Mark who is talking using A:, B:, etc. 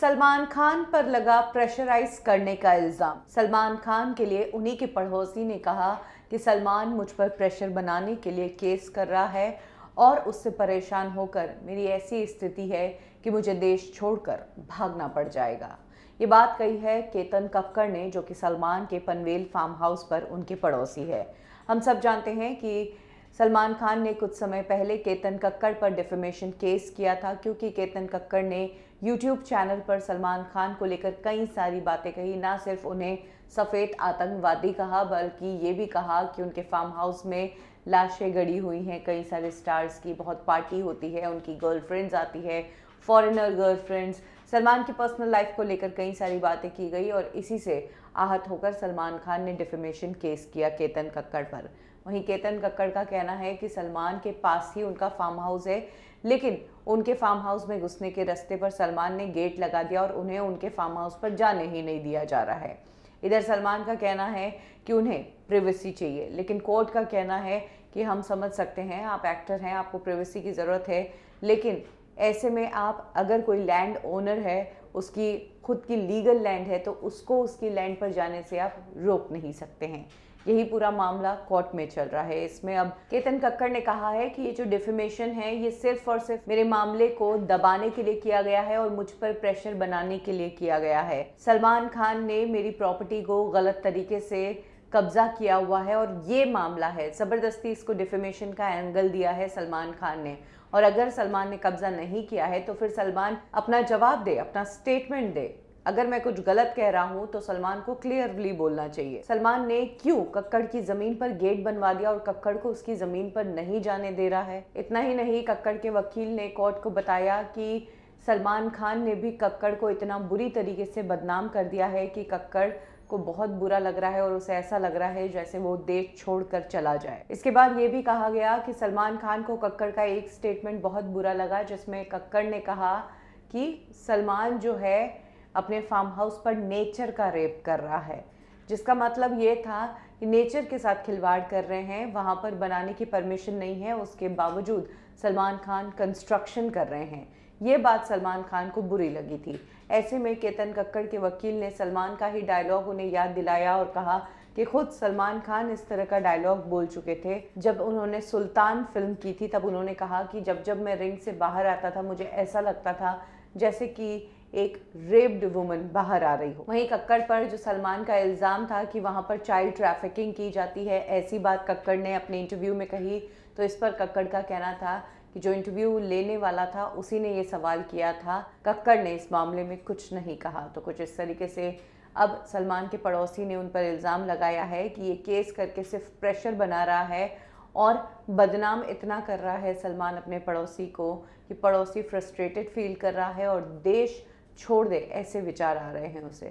A: सलमान खान पर लगा प्रेशराइज करने का इल्ज़ाम सलमान खान के लिए उन्हीं के पड़ोसी ने कहा कि सलमान मुझ पर प्रेशर बनाने के लिए केस कर रहा है और उससे परेशान होकर मेरी ऐसी स्थिति है कि मुझे देश छोड़कर भागना पड़ जाएगा ये बात कही है केतन कक्कर ने जो कि सलमान के पनवेल फार्म हाउस पर उनके पड़ोसी है हम सब जानते हैं कि सलमान खान ने कुछ समय पहले केतन कक्कड़ पर डिफेमेशन केस किया था क्योंकि केतन कक्कड़ ने यूट्यूब चैनल पर सलमान खान को लेकर कई सारी बातें कही ना सिर्फ उन्हें सफ़ेद आतंकवादी कहा बल्कि ये भी कहा कि उनके फार्म हाउस में लाशें गड़ी हुई हैं कई सारे स्टार्स की बहुत पार्टी होती है उनकी गर्लफ्रेंड्स आती है फॉरेनर गर्लफ्रेंड्स सलमान की पर्सनल लाइफ को लेकर कई सारी बातें की गई और इसी से आहत होकर सलमान खान ने डिफेमेशन केस किया केतन कक्कड़ पर वहीं केतन कक्कड़ का कहना है कि सलमान के पास ही उनका फार्म हाउस है लेकिन उनके फार्म हाउस में घुसने के रास्ते पर सलमान ने गेट लगा दिया और उन्हें उनके फार्म हाउस पर जाने ही नहीं दिया जा रहा है इधर सलमान का कहना है कि उन्हें प्रिवेसी चाहिए लेकिन कोर्ट का कहना है कि हम समझ सकते हैं आप एक्टर हैं आपको प्रिवेसी की ज़रूरत है लेकिन ऐसे में आप अगर कोई लैंड ओनर है उसकी खुद की लीगल लैंड है तो उसको उसकी लैंड पर जाने से आप रोक नहीं सकते हैं यही पूरा मामला कोर्ट में चल रहा है इसमें अब केतन कक्कड़ ने कहा है कि ये जो डिफेमेशन है ये सिर्फ और सिर्फ मेरे मामले को दबाने के लिए किया गया है और मुझ पर प्रेशर बनाने के लिए किया गया है सलमान खान ने मेरी प्रॉपर्टी को गलत तरीके से कब्जा किया हुआ है और ये मामला है ज़बरदस्ती इसको डिफेमेशन का एंगल दिया है सलमान खान ने और अगर सलमान ने कब्जा नहीं किया है तो फिर सलमान अपना जवाब दे अपना स्टेटमेंट दे अगर मैं कुछ गलत कह रहा हूँ तो सलमान को क्लियरली बोलना चाहिए सलमान ने क्यों कक्कड़ की जमीन पर गेट बनवा दिया और कक्कड़ को उसकी जमीन पर नहीं जाने दे रहा है इतना ही नहीं कक्कड़ के वकील ने कोर्ट को बताया कि सलमान खान ने भी कक्कड़ को इतना बुरी तरीके से बदनाम कर दिया है कि कक्कड़ को बहुत बुरा लग रहा है और उसे ऐसा लग रहा है जैसे वो देश छोड़कर चला जाए इसके बाद ये भी कहा गया कि सलमान खान को कक्कड़ का एक स्टेटमेंट बहुत बुरा लगा जिसमें कक्कड़ ने कहा कि सलमान जो है अपने फार्म हाउस पर नेचर का रेप कर रहा है जिसका मतलब ये था कि नेचर के साथ खिलवाड़ कर रहे हैं वहाँ पर बनाने की परमिशन नहीं है उसके बावजूद सलमान खान कंस्ट्रक्शन कर रहे हैं ये बात सलमान खान को बुरी लगी थी ऐसे में केतन कक्कड़ के वकील ने सलमान का ही डायलॉग उन्हें याद दिलाया और कहा कि खुद सलमान खान इस तरह का डायलॉग बोल चुके थे जब उन्होंने सुल्तान फिल्म की थी तब उन्होंने कहा कि जब जब मैं रिंग से बाहर आता था मुझे ऐसा लगता था जैसे कि एक रेप्ड वुमन बाहर आ रही हो वहीं कक्कड़ पर जो सलमान का इल्ज़ाम था कि वहाँ पर चाइल्ड ट्रैफिकिंग की जाती है ऐसी बात कक्कड़ ने अपने इंटरव्यू में कही तो इस पर कक्कड़ का कहना था कि जो इंटरव्यू लेने वाला था उसी ने ये सवाल किया था कक्कड़ ने इस मामले में कुछ नहीं कहा तो कुछ इस तरीके से अब सलमान के पड़ोसी ने उन पर इल्ज़ाम लगाया है कि ये केस करके सिर्फ प्रेशर बना रहा है और बदनाम इतना कर रहा है सलमान अपने पड़ोसी को कि पड़ोसी फ्रस्ट्रेटेड फील कर रहा है और देश छोड़ दे ऐसे विचार आ रहे हैं उसे